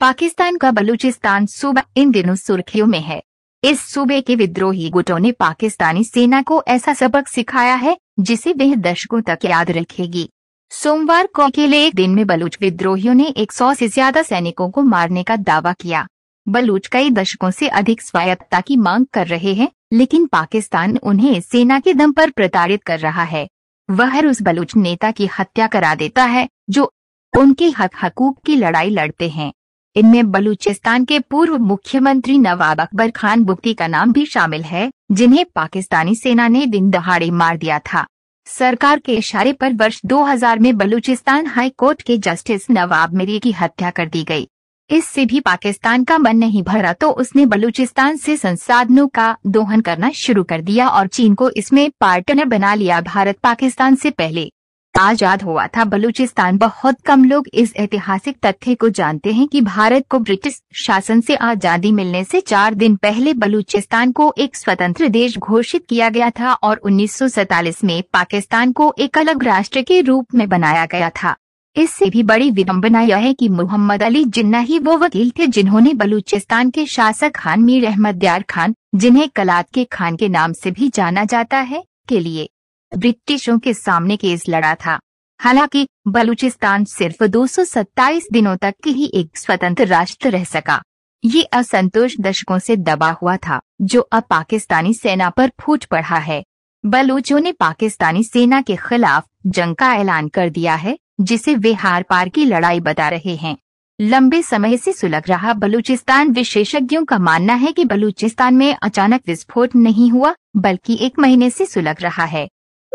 पाकिस्तान का बलूचिस्तान सूबा इन दिनों सुर्खियों में है इस सूबे के विद्रोही गुटों ने पाकिस्तानी सेना को ऐसा सबक सिखाया है जिसे वह दशकों तक याद रखेगी सोमवार को अकेले एक दिन में बलूच विद्रोहियों ने 100 से ज्यादा सैनिकों को मारने का दावा किया बलूच कई दशकों से अधिक स्वायत्तता की मांग कर रहे हैं लेकिन पाकिस्तान उन्हें सेना के दम पर प्रताड़ित कर रहा है वह उस बलूच नेता की हत्या करा देता है जो उनके हक हकूक की लड़ाई लड़ते हैं इनमें बलूचिस्तान के पूर्व मुख्यमंत्री नवाब अकबर खान बुक्ति का नाम भी शामिल है जिन्हें पाकिस्तानी सेना ने दिन दहाड़े मार दिया था सरकार के इशारे पर वर्ष 2000 में बलूचिस्तान हाई कोर्ट के जस्टिस नवाब मिरी की हत्या कर दी गई इससे भी पाकिस्तान का मन नहीं भरा तो उसने बलूचिस्तान से संसाधनों का दोहन करना शुरू कर दिया और चीन को इसमें पार्टनर बना लिया भारत पाकिस्तान से पहले आजाद हुआ था बलूचिस्तान बहुत कम लोग इस ऐतिहासिक तथ्य को जानते हैं कि भारत को ब्रिटिश शासन से आजादी मिलने से चार दिन पहले बलूचिस्तान को एक स्वतंत्र देश घोषित किया गया था और उन्नीस में पाकिस्तान को एक अलग राष्ट्र के रूप में बनाया गया था इससे भी बड़ी विडम्बना यह है कि मोहम्मद अली जिन्ना ही वो वकील थे जिन्होंने बलूचिस्तान के शासक खान मीर अहमद यार खान जिन्हें कलाद के खान के नाम से भी जाना जाता है के लिए ब्रिटिशों के सामने केस लड़ा था हालांकि बलूचिस्तान सिर्फ 227 दिनों तक ही एक स्वतंत्र राष्ट्र रह सका ये असंतोष दशकों से दबा हुआ था जो अब पाकिस्तानी सेना पर फूट पड़ा है बलूचों ने पाकिस्तानी सेना के खिलाफ जंग का ऐलान कर दिया है जिसे वे हार पार की लड़ाई बता रहे हैं लंबे समय से सुलग रहा बलूचिस्तान विशेषज्ञों का मानना है कि बलूचिस्तान में अचानक विस्फोट नहीं हुआ बल्कि एक महीने से सुलग रहा है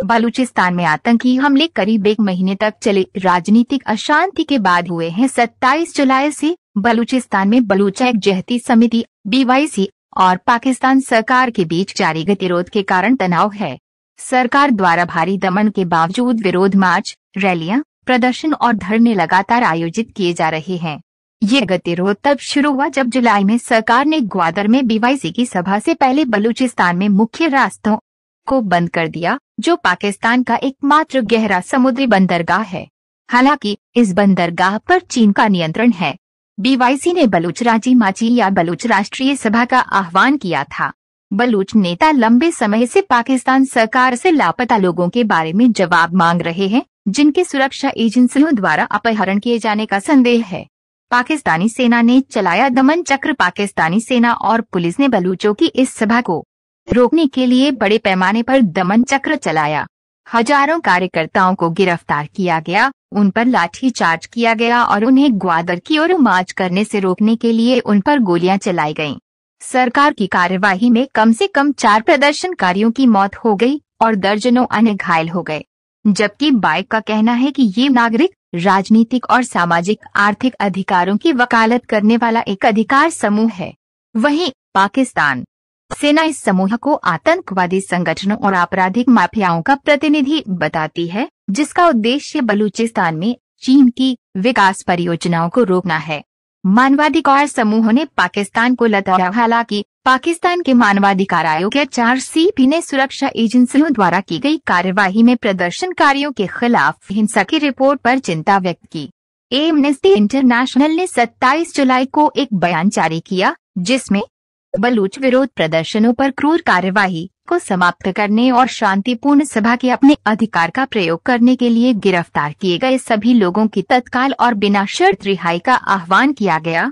बलूचिस्तान में आतंकी हमले करीब एक महीने तक चले राजनीतिक अशांति के बाद हुए हैं 27 जुलाई से बलूचिस्तान में बलूचा एक जहती समिति बीवाईसी और पाकिस्तान सरकार के बीच जारी गतिरोध के कारण तनाव है सरकार द्वारा भारी दमन के बावजूद विरोध मार्च रैलियां प्रदर्शन और धरने लगातार आयोजित किए जा रहे हैं ये गतिरोध तब शुरू हुआ जब जुलाई में सरकार ने ग्वादर में बीवाईसी की सभा से पहले बलूचिस्तान में मुख्य रास्तों को बंद कर दिया जो पाकिस्तान का एकमात्र गहरा समुद्री बंदरगाह है हालांकि इस बंदरगाह पर चीन का नियंत्रण है बीवाईसी ने बलूच राजी माची या बलूच राष्ट्रीय सभा का आह्वान किया था बलूच नेता लंबे समय से पाकिस्तान सरकार से लापता लोगों के बारे में जवाब मांग रहे हैं जिनके सुरक्षा एजेंसियों द्वारा अपहरण किए जाने का संदेह है पाकिस्तानी सेना ने चलाया दमन चक्र पाकिस्तानी सेना और पुलिस ने बलूचों की इस सभा को रोकने के लिए बड़े पैमाने पर दमन चक्र चलाया हजारों कार्यकर्ताओं को गिरफ्तार किया गया उन पर लाठी चार्ज किया गया और उन्हें ग्वादर की ओर मार्च करने से रोकने के लिए उन पर गोलियां चलाई गईं। सरकार की कार्यवाही में कम से कम चार प्रदर्शनकारियों की मौत हो गई और दर्जनों अन्य घायल हो गए जबकि बाइक का कहना है कि ये नागरिक राजनीतिक और सामाजिक आर्थिक अधिकारों की वकालत करने वाला एक अधिकार समूह है वहीं पाकिस्तान सेना इस समूह को आतंकवादी संगठनों और आपराधिक माफियाओं का प्रतिनिधि बताती है जिसका उद्देश्य बलूचिस्तान में चीन की विकास परियोजनाओं को रोकना है मानवाधिकार समूहों ने पाकिस्तान को लताया हालांकि पाकिस्तान के मानवाधिकार आयोग के चार सी ने सुरक्षा एजेंसियों द्वारा की गई कार्यवाही में प्रदर्शनकारियों के खिलाफ हिंसा की रिपोर्ट पर चिंता व्यक्त की एमनेस्टी इंटरनेशनल ने 27 जुलाई को एक बयान जारी किया जिसमें बलूच विरोध प्रदर्शनों पर क्रूर कार्यवाही को समाप्त करने और शांतिपूर्ण सभा के अपने अधिकार का प्रयोग करने के लिए गिरफ्तार किए गए सभी लोगों की तत्काल और बिना शर्त रिहाई का आह्वान किया गया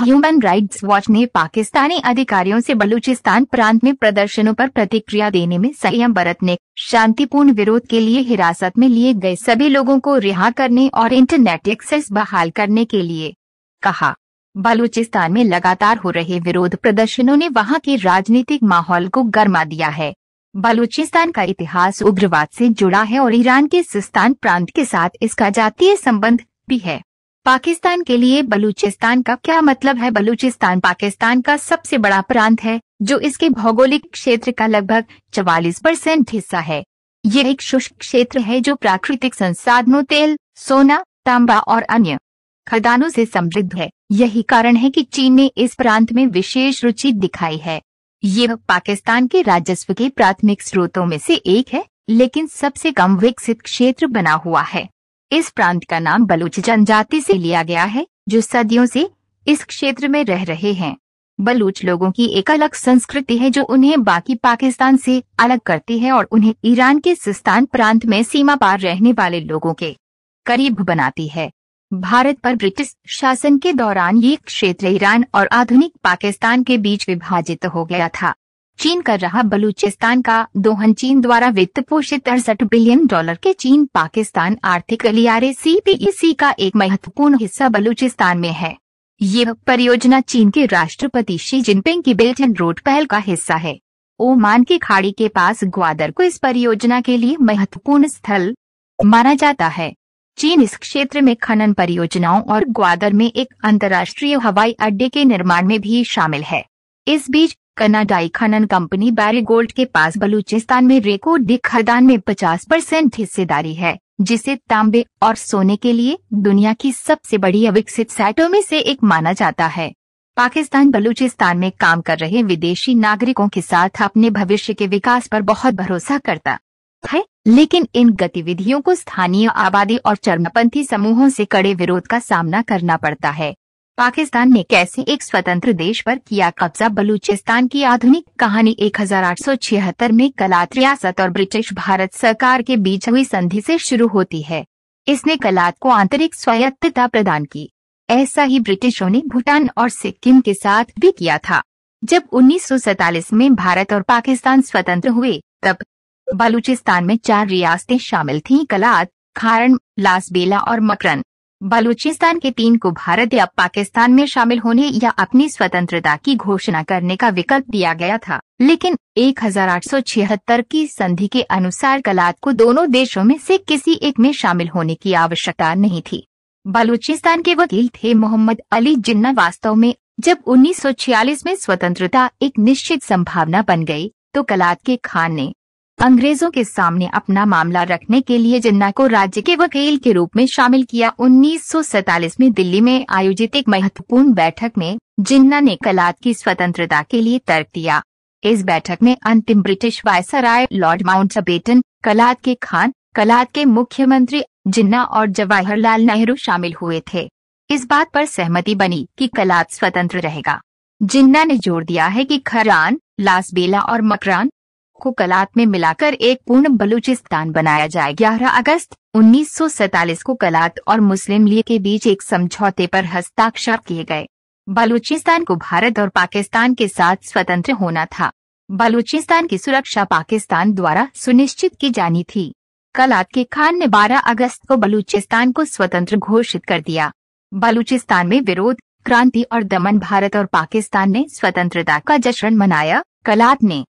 ह्यूमन राइट्स वॉच ने पाकिस्तानी अधिकारियों से बलूचिस्तान प्रांत में प्रदर्शनों पर प्रतिक्रिया देने में संयम बरतने शांतिपूर्ण विरोध के लिए हिरासत में लिए गए सभी लोगों को रिहा करने और इंटरनेट एक्सेस बहाल करने के लिए कहा बलूचिस्तान में लगातार हो रहे विरोध प्रदर्शनों ने वहां के राजनीतिक माहौल को गर्मा दिया है बलूचिस्तान का इतिहास उग्रवाद से जुड़ा है और ईरान के सिस्तान प्रांत के साथ इसका जातीय संबंध भी है पाकिस्तान के लिए बलूचिस्तान का क्या मतलब है बलूचिस्तान पाकिस्तान का सबसे बड़ा प्रांत है जो इसके भौगोलिक क्षेत्र का लगभग 44 परसेंट हिस्सा है ये एक शुष्क क्षेत्र है जो प्राकृतिक संसाधनों तेल सोना तांबा और अन्य खदानों से समृद्ध है यही कारण है कि चीन ने इस प्रांत में विशेष रुचि दिखाई है ये पाकिस्तान के राजस्व के प्राथमिक स्रोतों में से एक है लेकिन सबसे कम विकसित क्षेत्र बना हुआ है इस प्रांत का नाम बलूच जनजाति से लिया गया है जो सदियों से इस क्षेत्र में रह रहे हैं बलूच लोगों की एक अलग संस्कृति है जो उन्हें बाकी पाकिस्तान से अलग करती है और उन्हें ईरान के सिस्तान प्रांत में सीमा पार रहने वाले लोगों के करीब बनाती है भारत पर ब्रिटिश शासन के दौरान ये क्षेत्र ईरान और आधुनिक पाकिस्तान के बीच विभाजित हो गया था चीन कर रहा बलूचिस्तान का दोहन चीन द्वारा वित्त पोषित अड़सठ बिलियन डॉलर के चीन पाकिस्तान आर्थिक गलियारे सी e का एक महत्वपूर्ण हिस्सा बलूचिस्तान में है ये परियोजना चीन के राष्ट्रपति शी जिनपिंग की बेल्ट एंड रोड पहल का हिस्सा है ओमान की खाड़ी के पास ग्वादर को इस परियोजना के लिए महत्वपूर्ण स्थल माना जाता है चीन इस क्षेत्र में खनन परियोजनाओं और ग्वादर में एक अंतर्राष्ट्रीय हवाई अड्डे के निर्माण में भी शामिल है इस बीच कनाडाई खनन कंपनी बैरी गोल्ड के पास बलूचिस्तान में रेको डी खदान में 50 परसेंट हिस्सेदारी है जिसे तांबे और सोने के लिए दुनिया की सबसे बड़ी अविकसित साइटों में से एक माना जाता है पाकिस्तान बलूचिस्तान में काम कर रहे विदेशी नागरिकों के साथ अपने भविष्य के विकास पर बहुत भरोसा करता है लेकिन इन गतिविधियों को स्थानीय आबादी और चरमपंथी समूहों से कड़े विरोध का सामना करना पड़ता है पाकिस्तान ने कैसे एक स्वतंत्र देश पर किया कब्जा बलूचिस्तान की आधुनिक कहानी 1876 में कलात रियासत और ब्रिटिश भारत सरकार के बीच हुई संधि से शुरू होती है इसने कलात को आंतरिक स्वायत्तता प्रदान की ऐसा ही ब्रिटिशों ने भूटान और सिक्किम के साथ भी किया था जब उन्नीस में भारत और पाकिस्तान स्वतंत्र हुए तब बलूचिस्तान में चार रियासतें शामिल थीं कलात खारन लासबेला और मकरन बलूचिस्तान के तीन को भारत या पाकिस्तान में शामिल होने या अपनी स्वतंत्रता की घोषणा करने का विकल्प दिया गया था लेकिन 1876 की संधि के अनुसार कलात को दोनों देशों में से किसी एक में शामिल होने की आवश्यकता नहीं थी बलूचिस्तान के वकील थे मोहम्मद अली जिन्ना वास्तव में जब 1946 में स्वतंत्रता एक निश्चित संभावना बन गई तो कलात के खान ने अंग्रेजों के सामने अपना मामला रखने के लिए जिन्ना को राज्य के वकील के रूप में शामिल किया उन्नीस में दिल्ली में आयोजित एक महत्वपूर्ण बैठक में जिन्ना ने कलाद की स्वतंत्रता के लिए तर्क दिया इस बैठक में अंतिम British viceroy lord Mount Kalat के खान कलाद के मुख्यमंत्री जिन्ना और जवाहरलाल नेहरू शामिल हुए थे इस बात पर सहमति बनी कि कलाद स्वतंत्र रहेगा जिन्ना ने जोर दिया है कि खरान लासबेला और मकरान को कलात में मिलाकर एक पूर्ण बलूचिस्तान बनाया जाए ग्यारह अगस्त उन्नीस को कलात और मुस्लिम लीग के बीच एक समझौते पर हस्ताक्षर किए गए बलूचिस्तान को भारत और पाकिस्तान के साथ स्वतंत्र होना था बलूचिस्तान की सुरक्षा पाकिस्तान द्वारा सुनिश्चित की जानी थी कलात के खान ने 12 अगस्त को बलूचिस्तान को स्वतंत्र घोषित कर दिया बलूचिस्तान में विरोध क्रांति और दमन भारत और पाकिस्तान ने स्वतंत्रता का जश्न मनाया कलात ने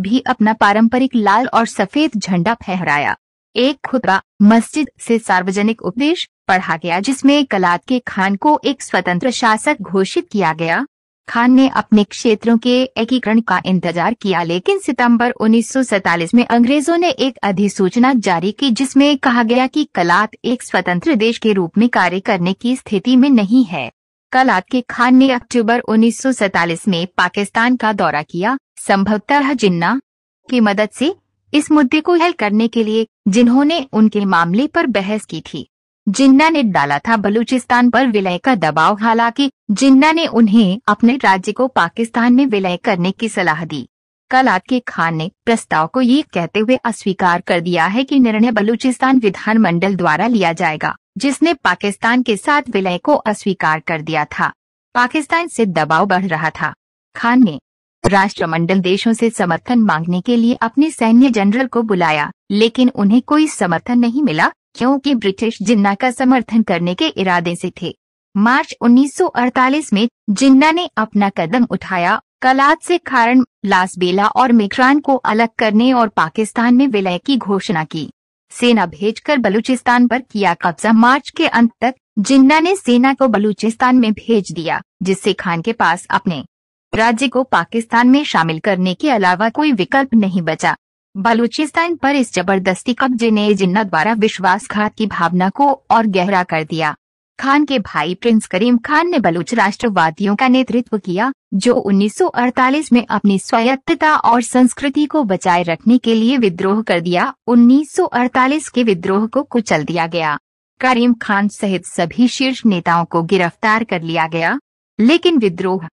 भी अपना पारंपरिक लाल और सफेद झंडा फहराया एक खुतबा मस्जिद से सार्वजनिक उपदेश पढ़ा गया जिसमें कलाद के खान को एक स्वतंत्र शासक घोषित किया गया खान ने अपने क्षेत्रों के एकीकरण का इंतजार किया लेकिन सितंबर उन्नीस में अंग्रेजों ने एक अधिसूचना जारी की जिसमें कहा गया कि कलात एक स्वतंत्र देश के रूप में कार्य करने की स्थिति में नहीं है कल के खान ने अक्टूबर उन्नीस में पाकिस्तान का दौरा किया संभवतः जिन्ना की मदद से इस मुद्दे को हल करने के लिए जिन्होंने उनके मामले पर बहस की थी जिन्ना ने डाला था बलूचिस्तान पर विलय का दबाव हालांकि जिन्ना ने उन्हें अपने राज्य को पाकिस्तान में विलय करने की सलाह दी कल के खान ने प्रस्ताव को ये कहते हुए अस्वीकार कर दिया है कि निर्णय बलूचिस्तान विधानमंडल द्वारा लिया जाएगा जिसने पाकिस्तान के साथ विलय को अस्वीकार कर दिया था पाकिस्तान से दबाव बढ़ रहा था खान ने राष्ट्रमंडल देशों से समर्थन मांगने के लिए अपने सैन्य जनरल को बुलाया लेकिन उन्हें कोई समर्थन नहीं मिला क्योंकि ब्रिटिश जिन्ना का समर्थन करने के इरादे से थे मार्च 1948 में जिन्ना ने अपना कदम उठाया कलाद से लास लासबेला और मेघरान को अलग करने और पाकिस्तान में विलय की घोषणा की सेना भेजकर बलूचिस्तान पर किया कब्जा मार्च के अंत तक जिन्ना ने सेना को बलूचिस्तान में भेज दिया जिससे खान के पास अपने राज्य को पाकिस्तान में शामिल करने के अलावा कोई विकल्प नहीं बचा बलूचिस्तान पर इस जबरदस्ती कब्जे ने जिन्ना द्वारा विश्वासघात की भावना को और गहरा कर दिया खान के भाई प्रिंस करीम खान ने बलूच राष्ट्रवादियों का नेतृत्व किया जो 1948 में अपनी स्वायत्तता और संस्कृति को बचाए रखने के लिए विद्रोह कर दिया 1948 के विद्रोह को कुचल दिया गया करीम खान सहित सभी शीर्ष नेताओं को गिरफ्तार कर लिया गया लेकिन विद्रोह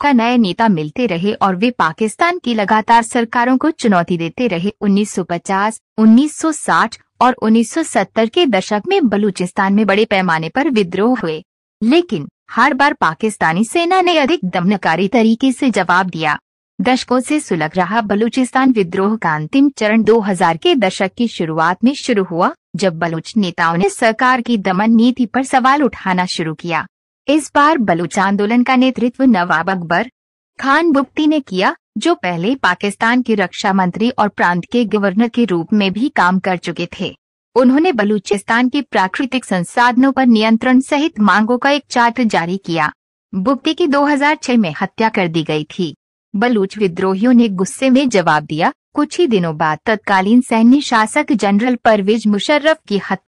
का नए नेता मिलते रहे और वे पाकिस्तान की लगातार सरकारों को चुनौती देते रहे 1950, 1960 और 1970 के दशक में बलूचिस्तान में बड़े पैमाने पर विद्रोह हुए लेकिन हर बार पाकिस्तानी सेना ने अधिक दमनकारी तरीके से जवाब दिया दशकों से सुलग रहा बलूचिस्तान विद्रोह का अंतिम चरण 2000 के दशक की शुरुआत में शुरू हुआ जब बलूच नेताओं ने सरकार की दमन नीति पर सवाल उठाना शुरू किया इस बार बलूच आंदोलन का नेतृत्व नवाब अकबर खान बुप्ती ने किया जो पहले पाकिस्तान के रक्षा मंत्री और प्रांत के गवर्नर के रूप में भी काम कर चुके थे उन्होंने बलूचिस्तान के प्राकृतिक संसाधनों पर नियंत्रण सहित मांगों का एक चार्ट जारी किया बुक्ति की 2006 में हत्या कर दी गई थी बलूच विद्रोहियों ने गुस्से में जवाब दिया कुछ ही दिनों बाद तत्कालीन सैन्य शासक जनरल परवेज मुशर्रफ की हत्या